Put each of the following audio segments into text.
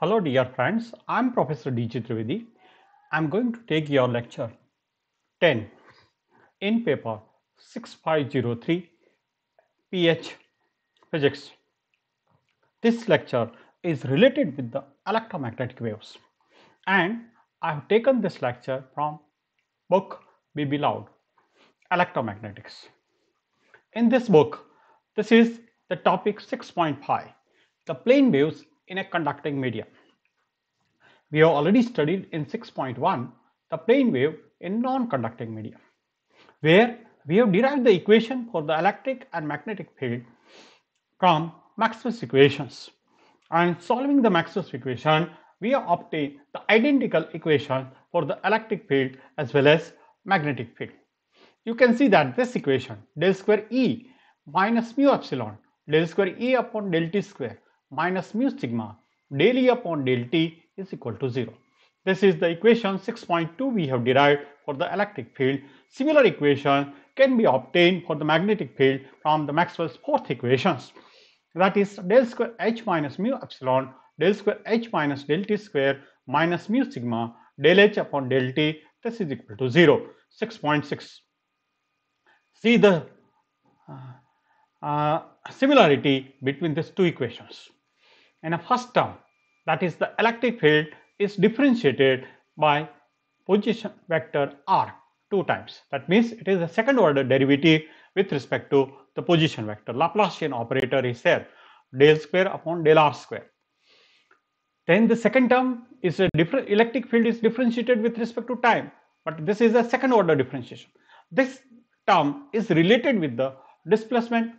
Hello dear friends, I am Professor D.J. Trivedi. I am going to take your lecture 10 in paper 6503 PH Physics. This lecture is related with the electromagnetic waves and I have taken this lecture from book B.B. Loud, Electromagnetics. In this book, this is the topic 6.5, the plane waves in a conducting medium. We have already studied in 6.1 the plane wave in non-conducting medium, where we have derived the equation for the electric and magnetic field from Maxwell's equations. And solving the Maxwell's equation, we obtain the identical equation for the electric field as well as magnetic field. You can see that this equation del square E minus mu epsilon del square E upon del T square minus mu sigma del E upon del T is equal to 0. This is the equation 6.2 we have derived for the electric field. Similar equation can be obtained for the magnetic field from the Maxwell's fourth equations. That is del square H minus mu epsilon del square H minus del T square minus mu sigma del H upon del T this is equal to 0 6.6. See the uh, uh, similarity between these two equations in a first term that is the electric field is differentiated by position vector r two times that means it is a second order derivative with respect to the position vector Laplacian operator is there del square upon del r square then the second term is a different electric field is differentiated with respect to time but this is a second order differentiation this term is related with the displacement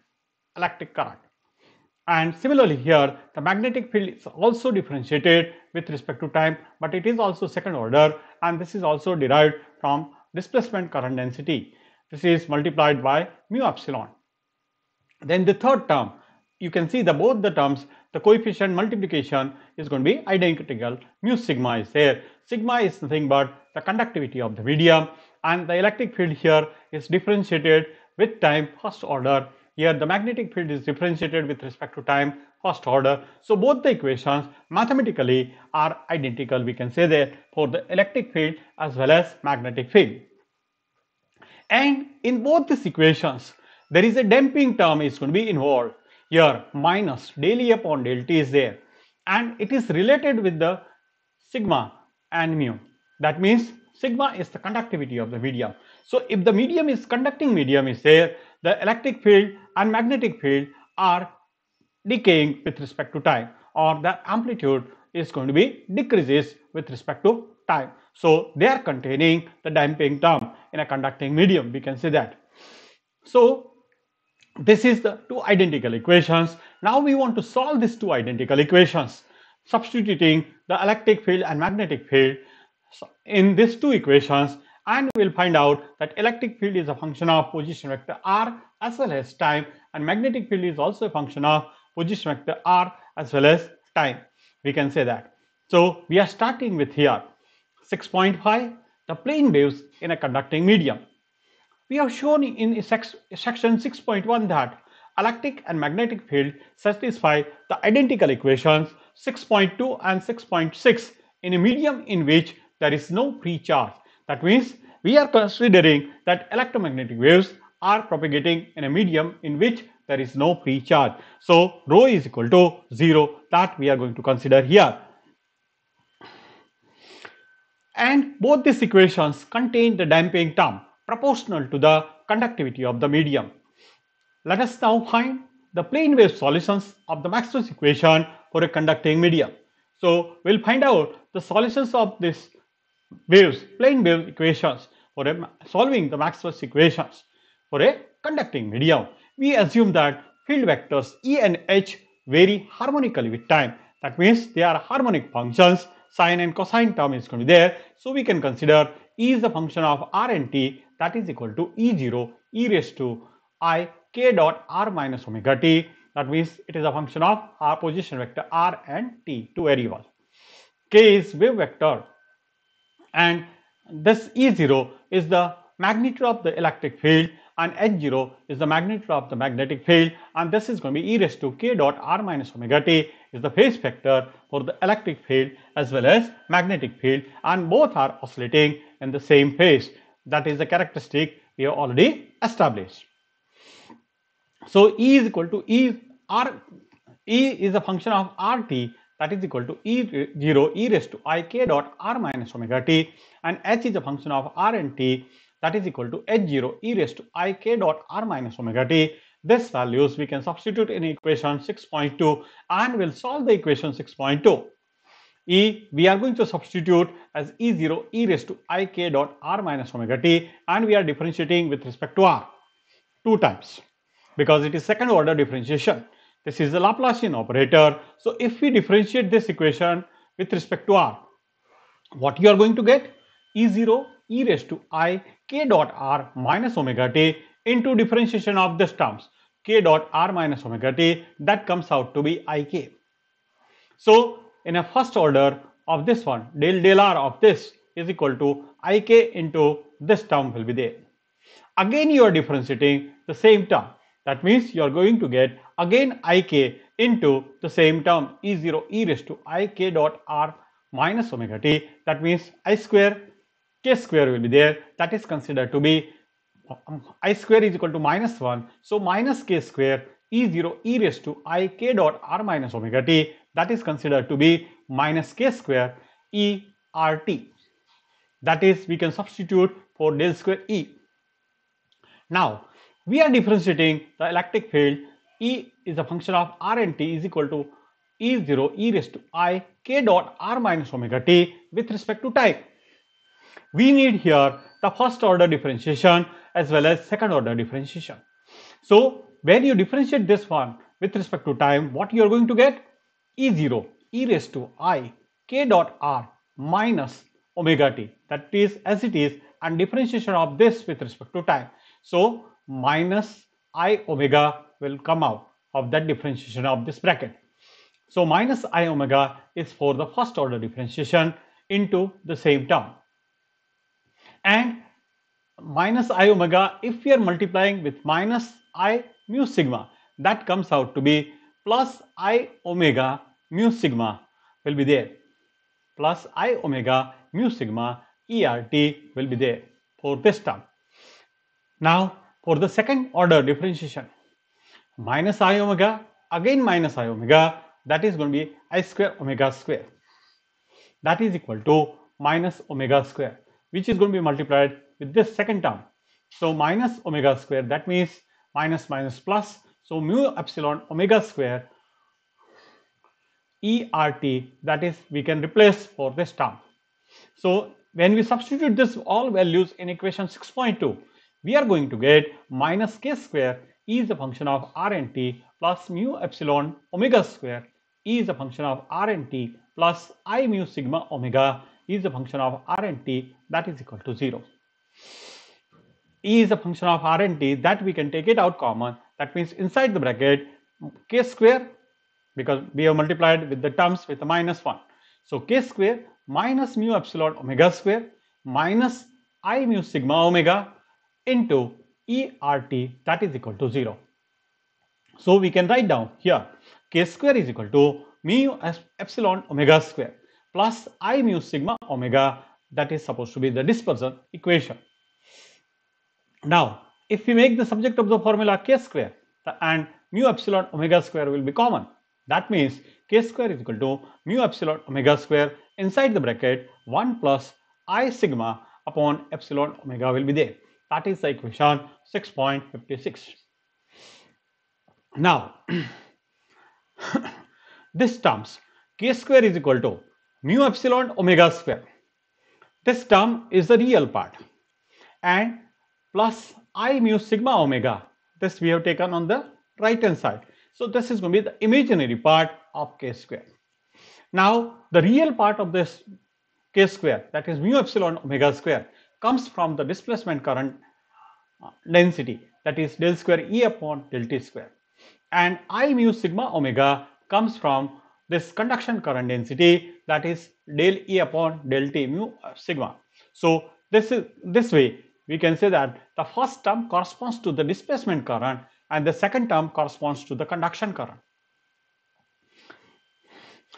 electric current and similarly here, the magnetic field is also differentiated with respect to time, but it is also second order and this is also derived from displacement current density. This is multiplied by mu epsilon. Then the third term, you can see the both the terms, the coefficient multiplication is going to be identical. Mu sigma is there. Sigma is nothing but the conductivity of the medium and the electric field here is differentiated with time first order here the magnetic field is differentiated with respect to time, first order. So both the equations mathematically are identical we can say that for the electric field as well as magnetic field. And in both these equations there is a damping term is going to be involved. Here minus del E upon del T is there and it is related with the sigma and mu. That means sigma is the conductivity of the medium. So if the medium is conducting medium is there the electric field and magnetic field are decaying with respect to time or the amplitude is going to be decreases with respect to time. So they are containing the damping term in a conducting medium we can say that. So this is the two identical equations. Now we want to solve these two identical equations substituting the electric field and magnetic field so in these two equations and we'll find out that electric field is a function of position vector r as well as time and magnetic field is also a function of position vector r as well as time we can say that so we are starting with here 6.5 the plane waves in a conducting medium we have shown in section 6.1 that electric and magnetic field satisfy the identical equations 6.2 and 6.6 in a medium in which there is no free charge that means we are considering that electromagnetic waves are propagating in a medium in which there is no free charge. So rho is equal to 0 that we are going to consider here. And both these equations contain the damping term proportional to the conductivity of the medium. Let us now find the plane wave solutions of the Maxwell's equation for a conducting medium. So we'll find out the solutions of this waves, plane wave equations, for a, solving the Maxwell's equations for a conducting medium, we assume that field vectors E and H vary harmonically with time. That means they are harmonic functions, sine and cosine term is going to be there. So we can consider E is the function of R and T that is equal to E0 e raised to i k dot r minus omega t. That means it is a function of r position vector r and t to variables. k is wave vector and this E0 is the magnitude of the electric field and H0 is the magnitude of the magnetic field and this is going to be e raised to k dot r minus omega t is the phase vector for the electric field as well as magnetic field and both are oscillating in the same phase that is the characteristic we have already established. So E is equal to E R E is a function of RT that is equal to E0 e raised to ik dot r minus omega t and h is a function of r and t that is equal to h0 e raised to ik dot r minus omega t. This values we can substitute in equation 6.2 and we'll solve the equation 6.2. E we are going to substitute as E0 e raised to ik dot r minus omega t and we are differentiating with respect to r two times because it is second order differentiation. This is the Laplacian operator. So if we differentiate this equation with respect to r, what you are going to get? E0 e raised to i k dot r minus omega t into differentiation of these terms k dot r minus omega t that comes out to be ik. So in a first order of this one del del r of this is equal to ik into this term will be there. Again you are differentiating the same term that means you are going to get again ik into the same term e0 e raised to ik dot r minus omega t. That means i square k square will be there. That is considered to be um, i square is equal to minus 1. So minus k square e0 e raised to ik dot r minus omega t. That is considered to be minus k square e r t. That is we can substitute for del square e. Now we are differentiating the electric field E is a function of R and T is equal to E0 e raised to i k dot r minus omega t with respect to time. We need here the first order differentiation as well as second order differentiation. So when you differentiate this one with respect to time, what you are going to get? E0 e raised to i k dot r minus omega t that is as it is and differentiation of this with respect to time. So minus i omega will come out of that differentiation of this bracket. So minus i omega is for the first order differentiation into the same term. And minus i omega, if we are multiplying with minus i mu sigma, that comes out to be plus i omega mu sigma will be there. Plus i omega mu sigma ERT will be there for this term. Now or the second order differentiation minus i omega again minus i omega that is going to be i square omega square that is equal to minus omega square which is going to be multiplied with this second term so minus omega square that means minus minus plus so mu epsilon omega square ERT that is we can replace for this term so when we substitute this all values in equation 6.2 we are going to get minus k square is a function of r and t plus mu epsilon omega square is a function of r and t plus i mu sigma omega is a function of r and t that is equal to 0 e is a function of r and t that we can take it out common that means inside the bracket k square because we have multiplied with the terms with a minus 1 so k square minus mu epsilon omega square minus i mu sigma omega into ERT that is equal to 0. So we can write down here k square is equal to mu epsilon omega square plus i mu sigma omega that is supposed to be the dispersion equation. Now if we make the subject of the formula k square and mu epsilon omega square will be common. That means k square is equal to mu epsilon omega square inside the bracket 1 plus i sigma upon epsilon omega will be there. That is the equation 6.56. Now, this terms k square is equal to mu epsilon omega square. This term is the real part and plus i mu sigma omega. This we have taken on the right hand side. So this is going to be the imaginary part of k square. Now the real part of this k square that is mu epsilon omega square comes from the displacement current uh, density that is del square E upon del T square and I mu sigma omega comes from this conduction current density that is del E upon del T mu uh, sigma. So this is this way we can say that the first term corresponds to the displacement current and the second term corresponds to the conduction current.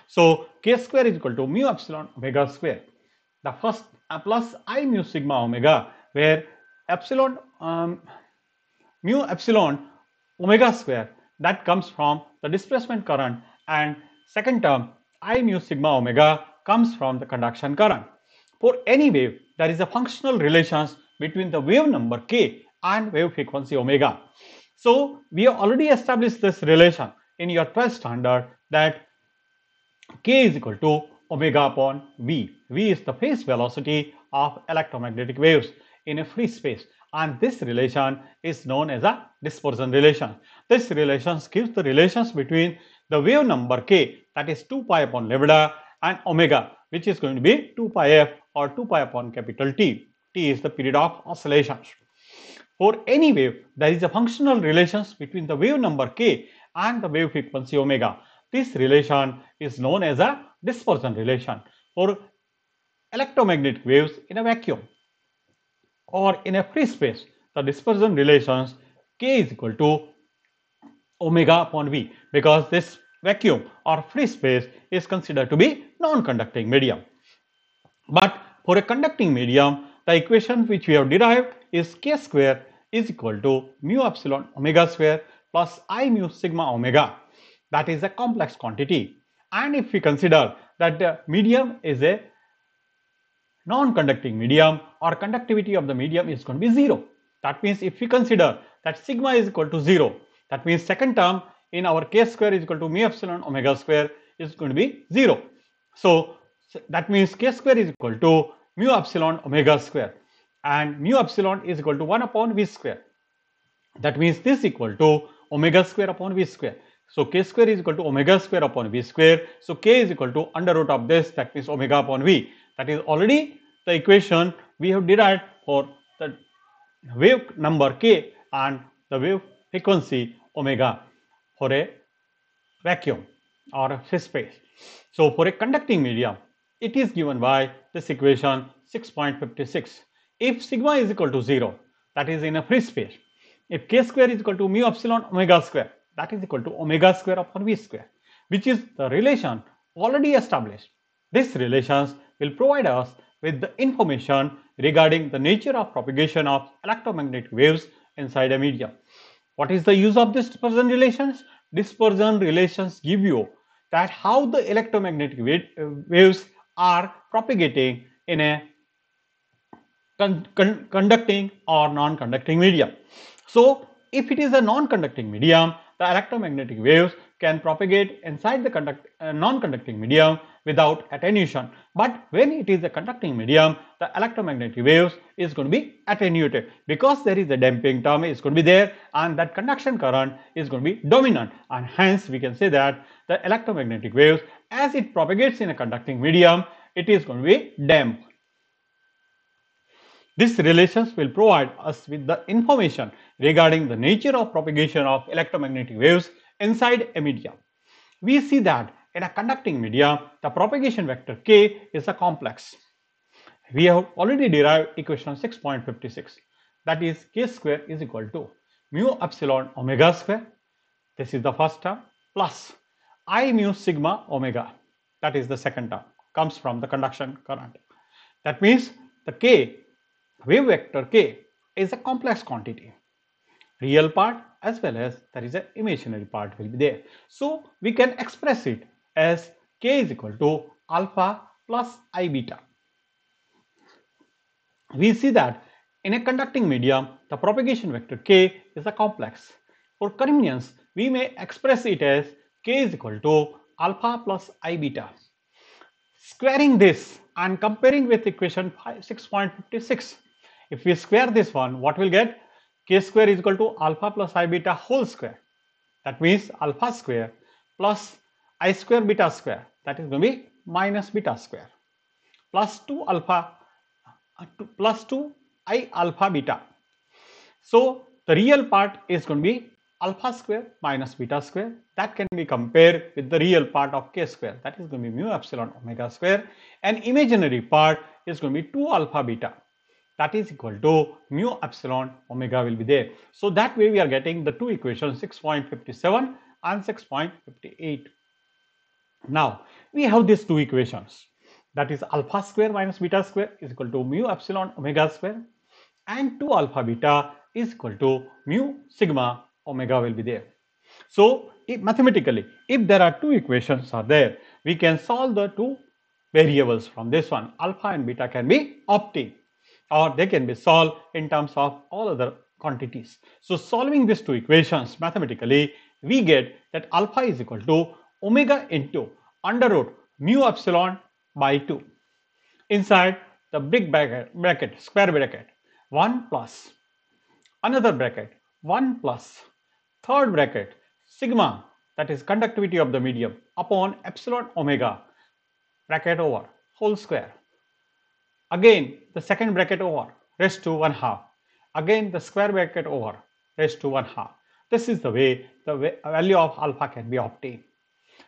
So k square is equal to mu epsilon omega square the first plus i mu sigma omega where epsilon um, mu epsilon omega square that comes from the displacement current and second term i mu sigma omega comes from the conduction current. For any wave there is a functional relations between the wave number k and wave frequency omega. So we have already established this relation in your 12th standard that k is equal to omega upon v. v is the phase velocity of electromagnetic waves in a free space and this relation is known as a dispersion relation. This relation gives the relations between the wave number k that is 2 pi upon lambda and omega which is going to be 2 pi f or 2 pi upon capital T. T is the period of oscillations. For any wave there is a functional relations between the wave number k and the wave frequency omega. This relation is known as a dispersion relation or electromagnetic waves in a vacuum or in a free space the dispersion relations k is equal to omega upon v because this vacuum or free space is considered to be non-conducting medium. But for a conducting medium, the equation which we have derived is k square is equal to mu epsilon omega square plus i mu sigma omega. That is a complex quantity and if we consider that the uh, medium is a non-conducting medium or conductivity of the medium is going to be zero. That means if we consider that sigma is equal to zero, that means second term in our k square is equal to mu epsilon omega square is going to be zero. So that means k square is equal to mu epsilon omega square and mu epsilon is equal to 1 upon v square. That means this equal to omega square upon v square. So k square is equal to omega square upon v square. So k is equal to under root of this that means omega upon v. That is already the equation we have derived for the wave number k and the wave frequency omega for a vacuum or a space. So for a conducting medium it is given by this equation 6.56. If sigma is equal to 0 that is in a free space. If k square is equal to mu epsilon omega square that is equal to omega square upon v square, which is the relation already established. These relations will provide us with the information regarding the nature of propagation of electromagnetic waves inside a medium. What is the use of this dispersion relations? Dispersion relations give you that how the electromagnetic waves are propagating in a con con conducting or non-conducting medium. So if it is a non-conducting medium, the electromagnetic waves can propagate inside the conduct, uh, non-conducting medium without attenuation. But when it is a conducting medium, the electromagnetic waves is going to be attenuated because there is a damping term is going to be there and that conduction current is going to be dominant. And hence we can say that the electromagnetic waves as it propagates in a conducting medium, it is going to be damped. These relations will provide us with the information regarding the nature of propagation of electromagnetic waves inside a medium. We see that in a conducting media, the propagation vector k is a complex. We have already derived equation 6.56 that is k square is equal to mu epsilon omega square this is the first term plus i mu sigma omega that is the second term comes from the conduction current. That means the k wave vector k is a complex quantity real part as well as there is an imaginary part will be there so we can express it as k is equal to alpha plus i beta we see that in a conducting medium the propagation vector k is a complex for convenience we may express it as k is equal to alpha plus i beta squaring this and comparing with equation 6.56 if we square this one, what we'll get? k square is equal to alpha plus i beta whole square. That means alpha square plus i square beta square. That is going to be minus beta square plus 2 alpha uh, 2 i alpha beta. So the real part is going to be alpha square minus beta square that can be compared with the real part of k square that is going to be mu epsilon omega square and imaginary part is going to be 2 alpha beta that is equal to mu epsilon omega will be there. So that way we are getting the two equations 6.57 and 6.58. Now we have these two equations that is alpha square minus beta square is equal to mu epsilon omega square and 2 alpha beta is equal to mu sigma omega will be there. So if mathematically if there are two equations are there we can solve the two variables from this one alpha and beta can be obtained or they can be solved in terms of all other quantities. So solving these two equations mathematically, we get that alpha is equal to omega into under root mu epsilon by 2 inside the big bracket, bracket square bracket 1 plus another bracket 1 plus third bracket sigma that is conductivity of the medium upon epsilon omega bracket over whole square Again, the second bracket over raised to 1 half. Again, the square bracket over raised to 1 half. This is the way the value of alpha can be obtained.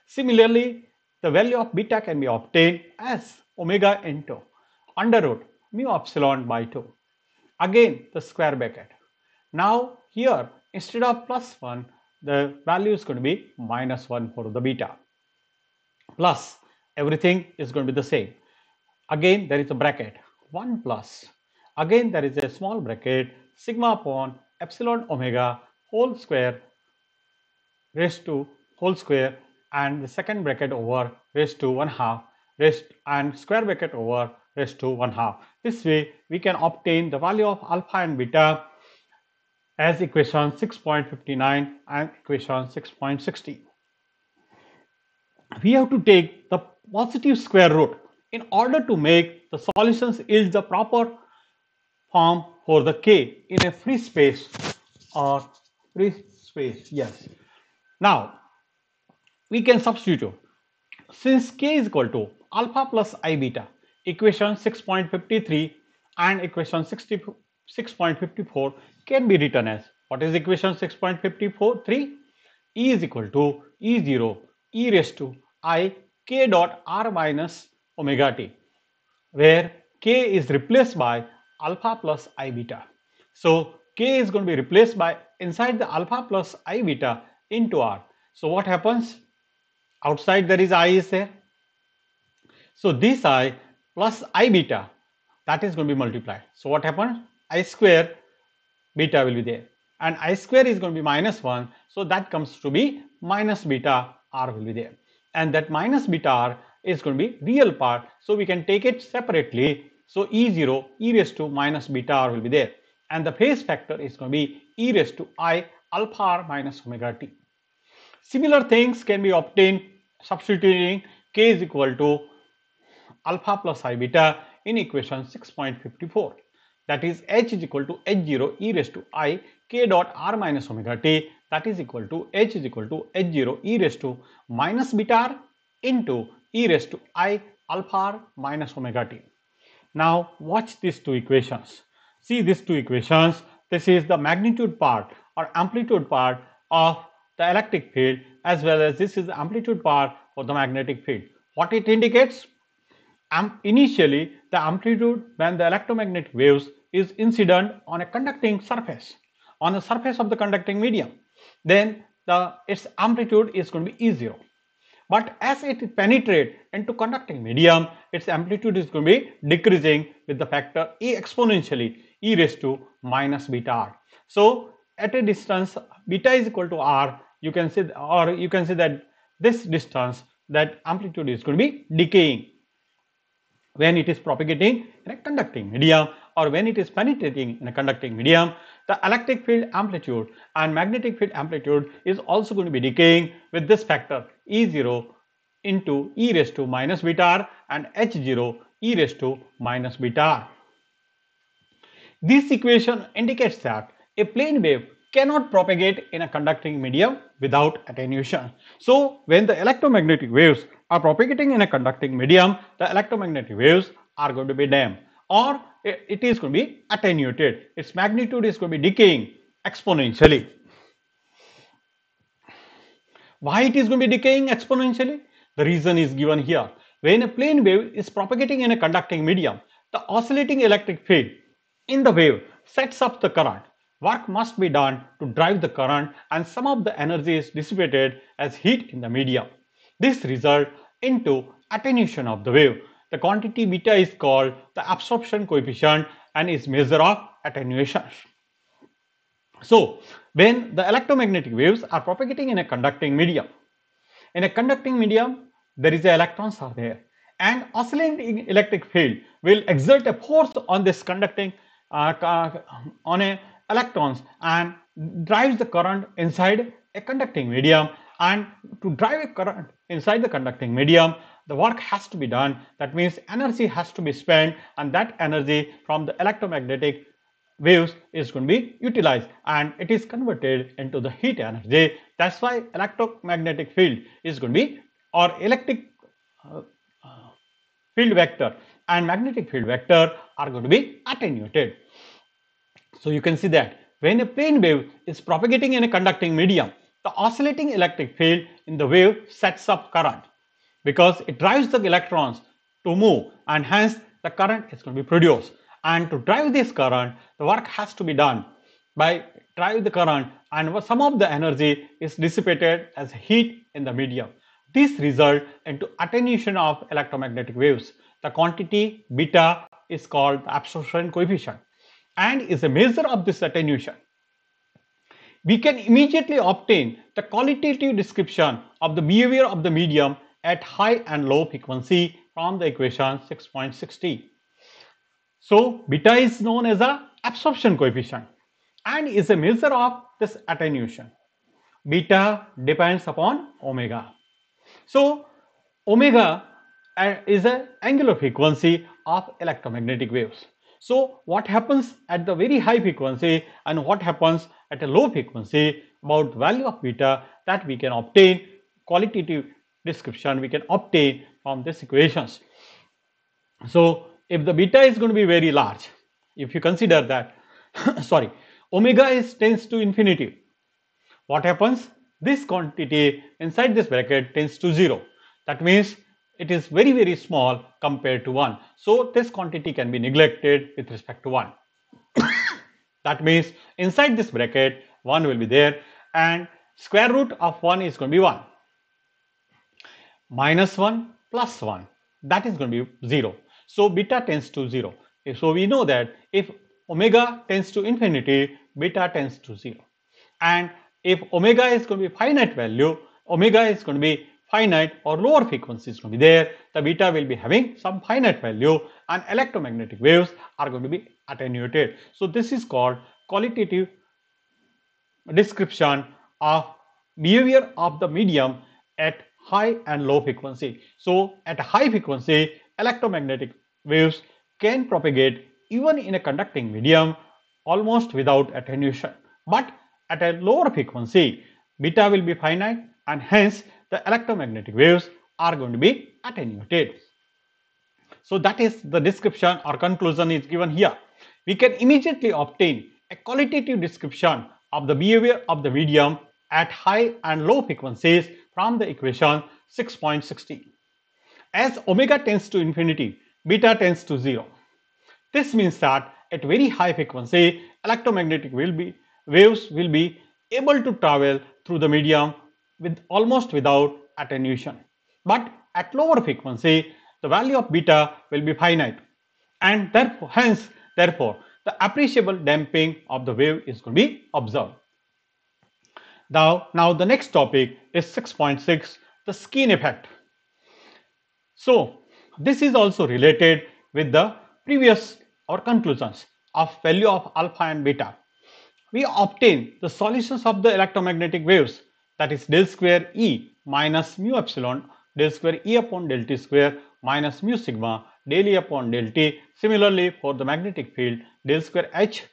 Similarly, the value of beta can be obtained as omega into under root mu epsilon by 2. Again, the square bracket. Now, here instead of plus 1, the value is going to be minus 1 for the beta. Plus, everything is going to be the same. Again, there is a bracket 1 plus. Again, there is a small bracket sigma upon epsilon omega whole square raised to whole square and the second bracket over raised to 1 half raised and square bracket over raised to 1 half. This way we can obtain the value of alpha and beta as equation 6.59 and equation 6.60. We have to take the positive square root in order to make the solutions is the proper form for the K in a free space or free space. Yes. Now, we can substitute since K is equal to alpha plus I beta equation 6.53 and equation 6.54 can be written as what is equation 6.54 Three E is equal to E0 e raised to i k dot r minus omega t where k is replaced by alpha plus i beta. So k is going to be replaced by inside the alpha plus i beta into r. So what happens? Outside there is i is there. So this i plus i beta that is going to be multiplied. So what happens? i square beta will be there and i square is going to be minus 1. So that comes to be minus beta r will be there and that minus beta r is going to be real part. So we can take it separately. So E0 e raised to minus beta r will be there. And the phase factor is going to be e raised to i alpha r minus omega t. Similar things can be obtained substituting k is equal to alpha plus i beta in equation 6.54 that is h is equal to h0 e raised to i k dot r minus omega t that is equal to h is equal to h0 e raised to minus beta r into e raised to i alpha r minus omega t. Now watch these two equations. See these two equations. This is the magnitude part or amplitude part of the electric field as well as this is the amplitude part of the magnetic field. What it indicates? initially, the amplitude when the electromagnetic waves is incident on a conducting surface, on the surface of the conducting medium, then the its amplitude is going to be E0. But as it penetrates into conducting medium, its amplitude is going to be decreasing with the factor e exponentially e raised to minus beta r. So at a distance beta is equal to r, you can see or you can see that this distance that amplitude is going to be decaying when it is propagating in a conducting medium or when it is penetrating in a conducting medium the electric field amplitude and magnetic field amplitude is also going to be decaying with this factor E0 into e raised to minus beta r and H0 e raised to minus beta r. This equation indicates that a plane wave cannot propagate in a conducting medium without attenuation. So when the electromagnetic waves are propagating in a conducting medium, the electromagnetic waves are going to be damped or it is going to be attenuated. Its magnitude is going to be decaying exponentially. Why it is going to be decaying exponentially? The reason is given here. When a plane wave is propagating in a conducting medium, the oscillating electric field in the wave sets up the current. Work must be done to drive the current and some of the energy is dissipated as heat in the medium. This results into attenuation of the wave. The quantity beta is called the absorption coefficient and is measure of attenuation. So when the electromagnetic waves are propagating in a conducting medium. In a conducting medium, there is a electrons are there and oscillating electric field will exert a force on this conducting uh, on a electrons and drives the current inside a conducting medium and to drive a current inside the conducting medium the work has to be done that means energy has to be spent and that energy from the electromagnetic waves is going to be utilized and it is converted into the heat energy that's why electromagnetic field is going to be or electric uh, uh, field vector and magnetic field vector are going to be attenuated so you can see that when a plane wave is propagating in a conducting medium the oscillating electric field in the wave sets up current because it drives the electrons to move and hence the current is going to be produced and to drive this current, the work has to be done by drive the current and some of the energy is dissipated as heat in the medium. This result into attenuation of electromagnetic waves. The quantity beta is called absorption coefficient and is a measure of this attenuation. We can immediately obtain the qualitative description of the behavior of the medium at high and low frequency from the equation 6.60. So beta is known as a absorption coefficient and is a measure of this attenuation. Beta depends upon omega. So omega uh, is an angular frequency of electromagnetic waves. So what happens at the very high frequency and what happens at a low frequency about value of beta that we can obtain qualitative description we can obtain from these equations. So if the beta is going to be very large, if you consider that, sorry, omega is tends to infinity, what happens? This quantity inside this bracket tends to 0. That means it is very, very small compared to 1. So this quantity can be neglected with respect to 1. that means inside this bracket, 1 will be there and square root of 1 is going to be 1. Minus 1 plus 1, that is going to be 0. So beta tends to 0. So we know that if omega tends to infinity, beta tends to 0. And if omega is going to be finite value, omega is going to be finite or lower frequency is going to be there, the beta will be having some finite value and electromagnetic waves are going to be attenuated. So this is called qualitative description of behavior of the medium at high and low frequency. So at high frequency, electromagnetic waves can propagate even in a conducting medium almost without attenuation. But at a lower frequency, beta will be finite and hence the electromagnetic waves are going to be attenuated. So that is the description or conclusion is given here. We can immediately obtain a qualitative description of the behavior of the medium at high and low frequencies from the equation 6.16. As omega tends to infinity, beta tends to zero. This means that at very high frequency, electromagnetic will be, waves will be able to travel through the medium with almost without attenuation. But at lower frequency, the value of beta will be finite and therefore, hence, therefore, the appreciable damping of the wave is going to be observed. Now, now the next topic is 6.6, the skin effect. So this is also related with the previous or conclusions of value of alpha and beta. We obtain the solutions of the electromagnetic waves that is del square E minus mu epsilon del square E upon del T square minus mu sigma del E upon del T. Similarly, for the magnetic field del square H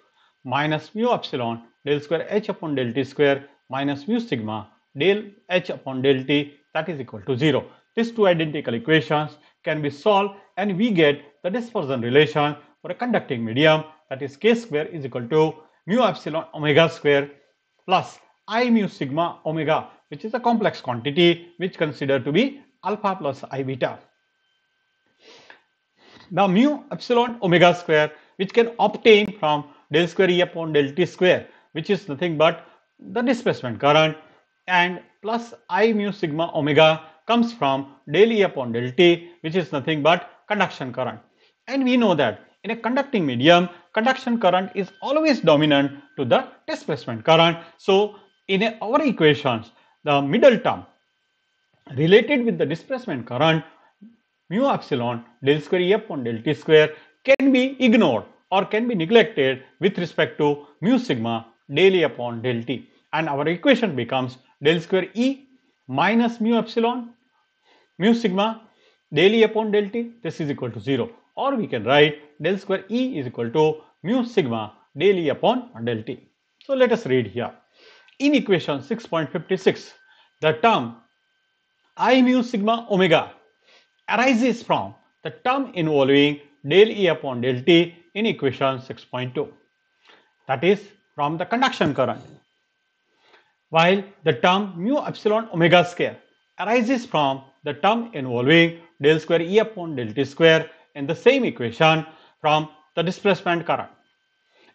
minus mu epsilon del square H upon del T square minus mu sigma del H upon del T that is equal to 0. These two identical equations can be solved and we get the dispersion relation for a conducting medium that is k square is equal to mu epsilon omega square plus i mu sigma omega which is a complex quantity which considered to be alpha plus i beta. Now mu epsilon omega square which can obtain from del square E upon del t square which is nothing but the displacement current and plus i mu sigma omega comes from del E upon del T which is nothing but conduction current. And we know that in a conducting medium, conduction current is always dominant to the displacement current. So in our equations, the middle term related with the displacement current mu epsilon del square E upon del T square can be ignored or can be neglected with respect to mu sigma del E upon del T. And our equation becomes del square E minus mu epsilon mu sigma del E upon del T this is equal to 0 or we can write del square E is equal to mu sigma del E upon del T. So let us read here. In equation 6.56 the term I mu sigma omega arises from the term involving del E upon del T in equation 6.2 that is from the conduction current while the term mu epsilon omega square arises from the term involving del square E upon del T square in the same equation from the displacement current.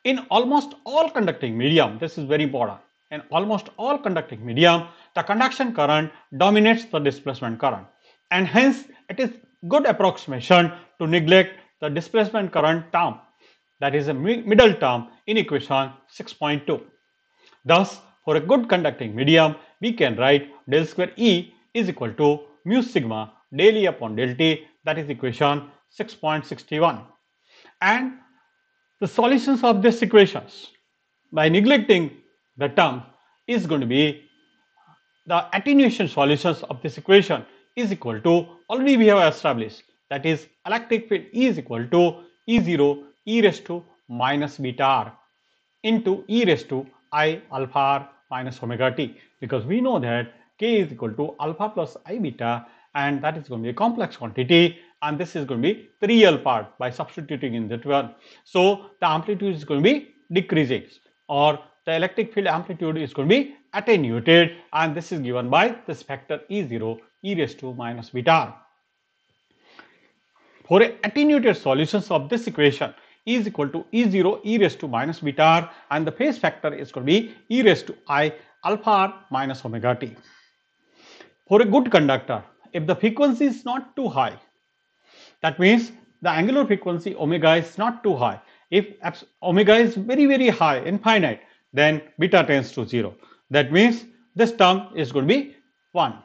In almost all conducting medium, this is very important, in almost all conducting medium, the conduction current dominates the displacement current and hence it is good approximation to neglect the displacement current term that is a middle term in equation 6.2. Thus, for a good conducting medium, we can write del square E is equal to mu sigma del E upon del T that is equation 6.61 and the solutions of this equations by neglecting the term is going to be the attenuation solutions of this equation is equal to already we have established that is electric field E is equal to E0 e raised to minus beta r into e raised to i alpha r minus omega t because we know that k is equal to alpha plus i beta and that is going to be a complex quantity and this is going to be the real part by substituting in that one. So the amplitude is going to be decreasing or the electric field amplitude is going to be attenuated and this is given by this factor E0 e raised to minus beta. For attenuated solutions of this equation e is equal to E0 e raised to minus beta and the phase factor is going to be e raised to i alpha r minus omega t for a good conductor if the frequency is not too high that means the angular frequency omega is not too high if omega is very very high infinite then beta tends to 0 that means this term is going to be 1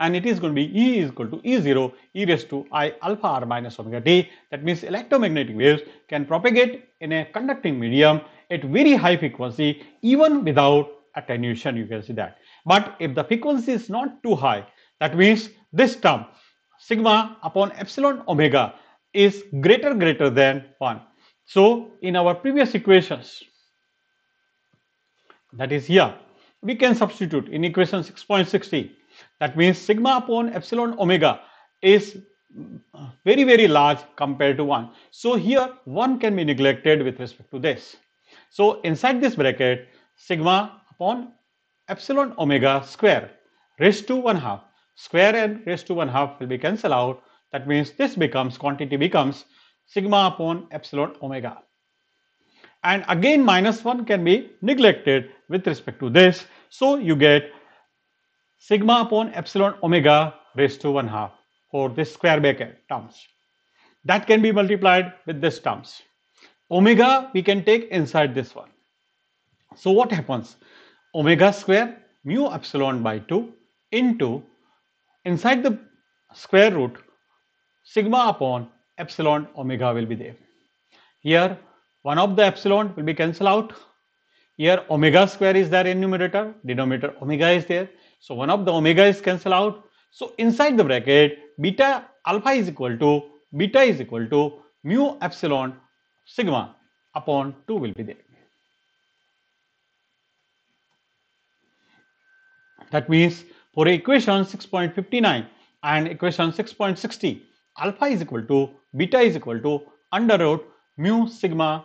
and it is going to be E is equal to E0 e raised to i alpha r minus omega t. That means electromagnetic waves can propagate in a conducting medium at very high frequency even without attenuation you can see that but if the frequency is not too high that means this term sigma upon epsilon omega is greater greater than 1 so in our previous equations that is here we can substitute in equation 6.60 that means sigma upon epsilon omega is very very large compared to 1 so here 1 can be neglected with respect to this so inside this bracket sigma upon epsilon omega square raised to 1 half. Square and raised to 1 half will be cancelled out. That means this becomes, quantity becomes sigma upon epsilon omega. And again minus 1 can be neglected with respect to this. So you get sigma upon epsilon omega raised to 1 half for this square bracket terms. That can be multiplied with this terms. Omega we can take inside this one. So what happens? omega square mu epsilon by 2 into inside the square root sigma upon epsilon omega will be there. Here one of the epsilon will be cancelled out. Here omega square is there in numerator, denominator omega is there. So one of the omega is cancelled out. So inside the bracket beta alpha is equal to beta is equal to mu epsilon sigma upon 2 will be there. That means for equation 6.59 and equation 6.60, alpha is equal to beta is equal to under root mu sigma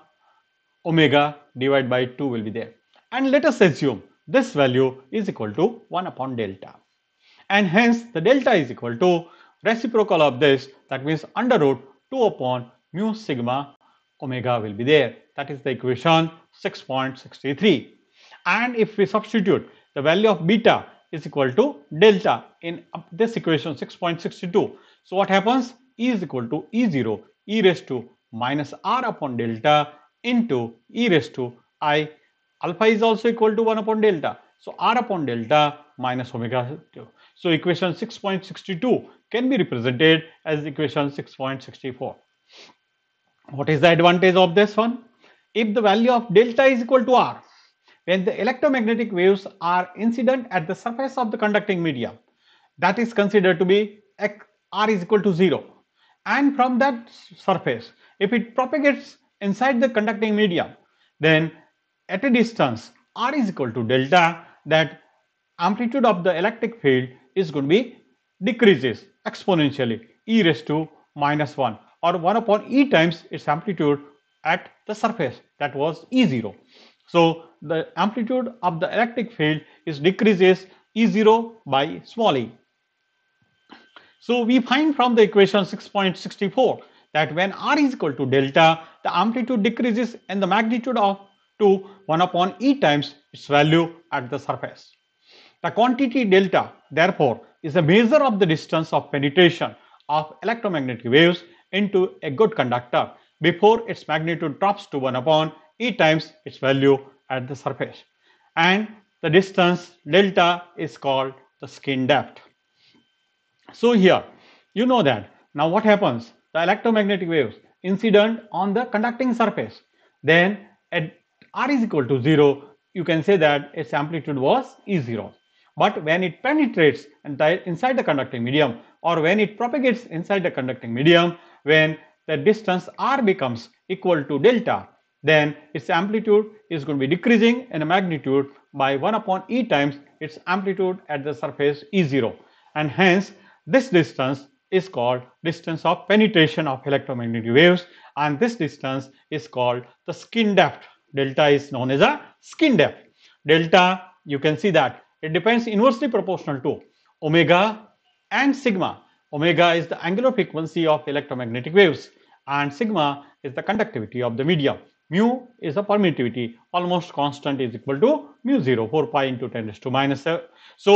omega divided by 2 will be there. And let us assume this value is equal to 1 upon delta. And hence the delta is equal to reciprocal of this that means under root 2 upon mu sigma omega will be there. That is the equation 6.63. And if we substitute the value of beta is equal to delta in this equation 6.62. So what happens? E is equal to E0 e raised to minus r upon delta into e raised to i. Alpha is also equal to 1 upon delta. So r upon delta minus omega 2. So equation 6.62 can be represented as equation 6.64. What is the advantage of this one? If the value of delta is equal to r, when the electromagnetic waves are incident at the surface of the conducting medium that is considered to be r is equal to 0 and from that surface if it propagates inside the conducting medium then at a distance r is equal to delta that amplitude of the electric field is going to be decreases exponentially e raised to minus 1 or 1 upon e times its amplitude at the surface that was e0 so the amplitude of the electric field is decreases E0 by small e. So we find from the equation 6.64 that when r is equal to delta, the amplitude decreases and the magnitude of to 1 upon e times its value at the surface. The quantity delta, therefore, is a measure of the distance of penetration of electromagnetic waves into a good conductor before its magnitude drops to 1 upon e times its value at the surface and the distance delta is called the skin depth. So here you know that now what happens the electromagnetic waves incident on the conducting surface then at r is equal to 0 you can say that its amplitude was E0 but when it penetrates inside the conducting medium or when it propagates inside the conducting medium when the distance r becomes equal to delta then its amplitude is going to be decreasing in magnitude by 1 upon e times its amplitude at the surface E0 and hence this distance is called distance of penetration of electromagnetic waves and this distance is called the skin depth delta is known as a skin depth delta you can see that it depends inversely proportional to omega and sigma omega is the angular frequency of electromagnetic waves and sigma is the conductivity of the medium mu is the permittivity almost constant is equal to mu 0 4 pi into 10 raised to minus 7 so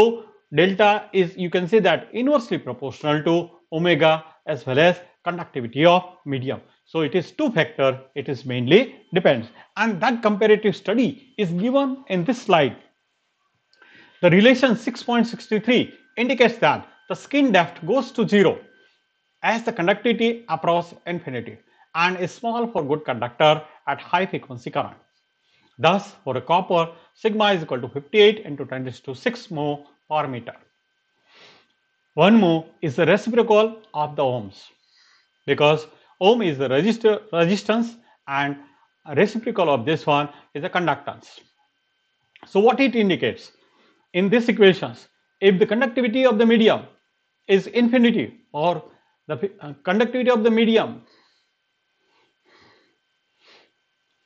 delta is you can say that inversely proportional to omega as well as conductivity of medium so it is two factor it is mainly depends and that comparative study is given in this slide the relation 6.63 indicates that the skin depth goes to zero as the conductivity approaches infinity and is small for good conductor at high frequency current. Thus, for a copper, sigma is equal to 58 into 10 to 6 mho per meter. 1 mho is the reciprocal of the ohms because ohm is the resistor, resistance and reciprocal of this one is the conductance. So what it indicates in these equations, if the conductivity of the medium is infinity or the uh, conductivity of the medium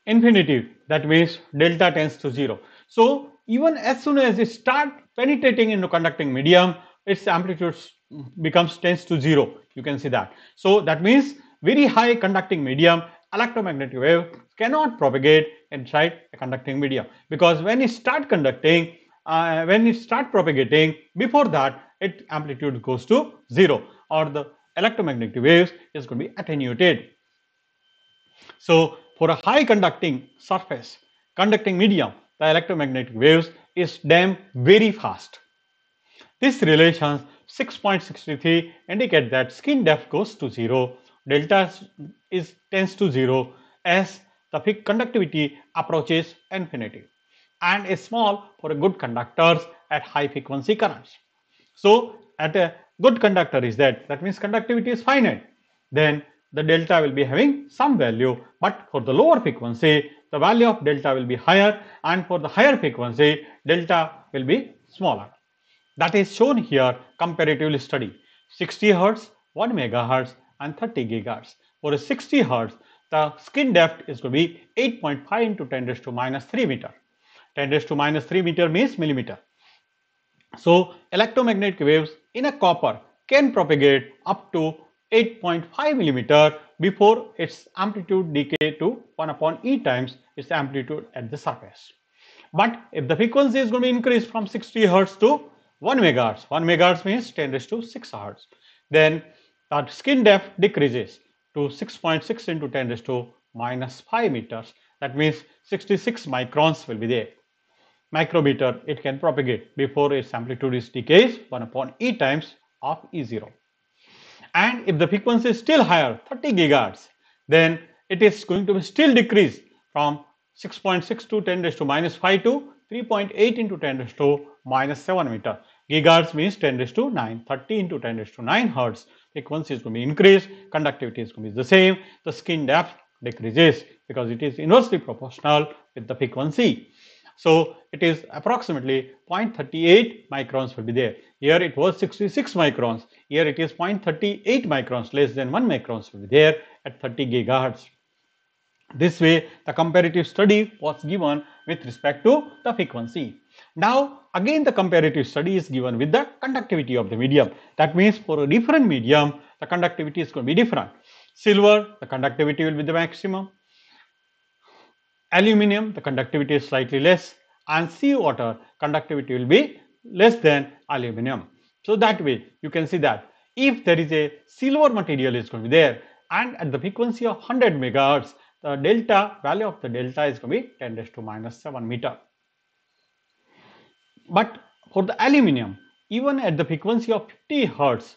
infinitive that means delta tends to zero so even as soon as it start penetrating into conducting medium its amplitude becomes tends to zero you can see that so that means very high conducting medium electromagnetic wave cannot propagate inside a conducting medium because when it start conducting uh, when it start propagating before that its amplitude goes to zero or the electromagnetic waves is going to be attenuated so for a high conducting surface, conducting medium, the electromagnetic waves is damp very fast. This relation 6.63 indicate that skin depth goes to 0, delta is tends to 0 as the conductivity approaches infinity and is small for good conductors at high frequency currents. So at a good conductor is that, that means conductivity is finite, then the delta will be having some value but for the lower frequency the value of delta will be higher and for the higher frequency delta will be smaller that is shown here comparatively study 60 hertz 1 megahertz and 30 gigahertz for a 60 hertz the skin depth is going to be 8.5 into 10 raised to minus 3 meter 10 raised to minus 3 meter means millimeter so electromagnetic waves in a copper can propagate up to 8.5 millimeter before its amplitude decay to 1 upon e times its amplitude at the surface. But if the frequency is going to be increased from 60 hertz to 1 megahertz, 1 megahertz means 10 raised to 6 hertz, then our skin depth decreases to 6.6 into 10 raised to minus 5 meters. That means 66 microns will be there. Micrometer, it can propagate before its amplitude is decays 1 upon e times of E0 and if the frequency is still higher 30 gigahertz then it is going to be still decrease from 6.6 to 10 raised to minus 5 to 3.8 into 10 raised to minus 7 meter gigahertz means 10 raised to 9 30 into 10 raised to 9 hertz frequency is going to be increased conductivity is going to be the same the skin depth decreases because it is inversely proportional with the frequency so it is approximately 0.38 microns will be there. Here it was 66 microns. Here it is 0.38 microns, less than 1 microns will be there at 30 gigahertz. This way, the comparative study was given with respect to the frequency. Now, again the comparative study is given with the conductivity of the medium. That means for a different medium, the conductivity is going to be different. Silver, the conductivity will be the maximum. Aluminium, the conductivity is slightly less and seawater conductivity will be less than aluminium. So that way you can see that if there is a silver material is going to be there and at the frequency of 100 megahertz, the delta value of the delta is going to be 10 raised to minus 7 meter. But for the aluminium, even at the frequency of 50 hertz,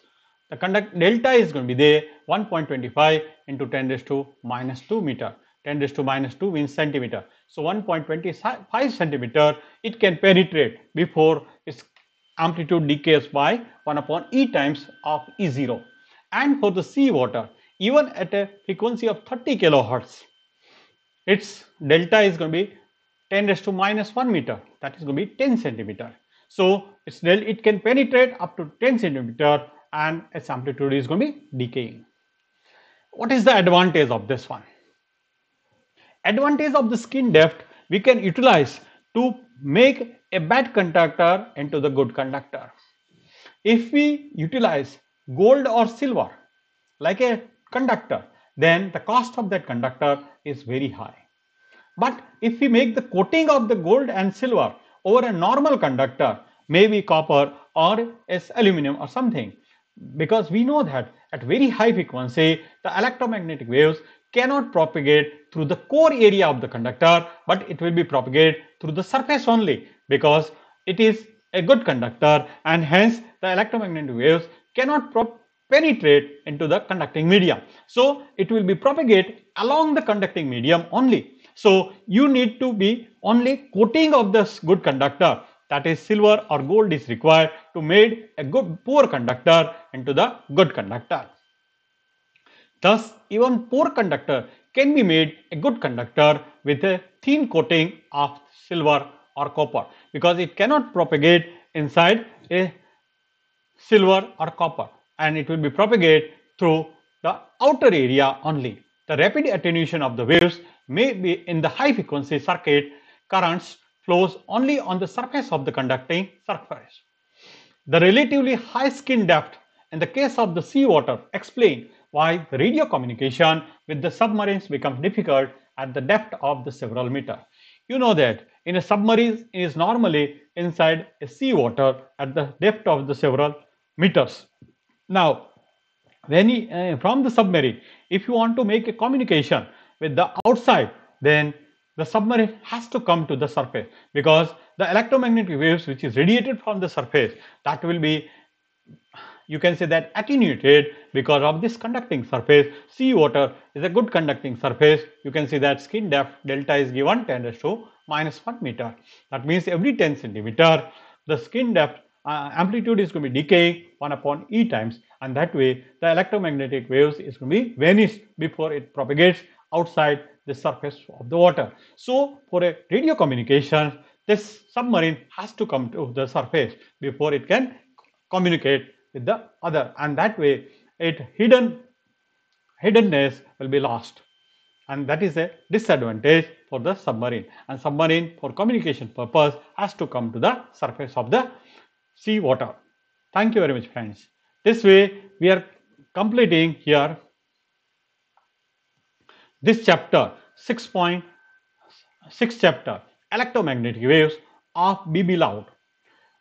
the conduct delta is going to be there 1.25 into 10 raised to minus 2 meter. 10 raised to minus 2 means centimeter. So 1.25 centimeter, it can penetrate before its amplitude decays by 1 upon E times of E0. And for the sea water, even at a frequency of 30 kilohertz, its delta is going to be 10 raised to minus 1 meter, that is going to be 10 centimeter. So it's del it can penetrate up to 10 centimeter and its amplitude is going to be decaying. What is the advantage of this one? advantage of the skin depth we can utilize to make a bad conductor into the good conductor. If we utilize gold or silver like a conductor, then the cost of that conductor is very high. But if we make the coating of the gold and silver over a normal conductor, maybe copper or is aluminum or something, because we know that at very high frequency, the electromagnetic waves cannot propagate through the core area of the conductor, but it will be propagated through the surface only because it is a good conductor and hence the electromagnetic waves cannot penetrate into the conducting medium. So it will be propagated along the conducting medium only. So you need to be only coating of this good conductor that is silver or gold is required to made a good poor conductor into the good conductor. Thus, even poor conductor can be made a good conductor with a thin coating of silver or copper because it cannot propagate inside a silver or copper and it will be propagate through the outer area only. The rapid attenuation of the waves may be in the high frequency circuit currents flows only on the surface of the conducting surface. The relatively high skin depth in the case of the seawater explain why the radio communication with the submarines becomes difficult at the depth of the several meter. You know that in a submarine is normally inside a sea water at the depth of the several meters. Now, when you, uh, from the submarine, if you want to make a communication with the outside, then the submarine has to come to the surface because the electromagnetic waves which is radiated from the surface that will be you can say that attenuated because of this conducting surface. Seawater is a good conducting surface. You can see that skin depth delta is given 10 raised to minus 1 meter. That means every 10 centimeter, the skin depth uh, amplitude is going to be decay 1 upon E times and that way the electromagnetic waves is going to be vanished before it propagates outside the surface of the water. So for a radio communication, this submarine has to come to the surface before it can communicate with the other and that way it hidden hiddenness will be lost and that is a disadvantage for the submarine and submarine for communication purpose has to come to the surface of the sea water thank you very much friends this way we are completing here this chapter 6.6 chapter electromagnetic waves of BB Loud.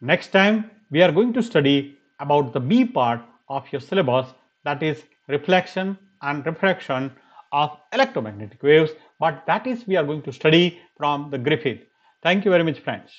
Next time we are going to study about the B part of your syllabus that is reflection and refraction of electromagnetic waves but that is we are going to study from the Griffith. Thank you very much friends.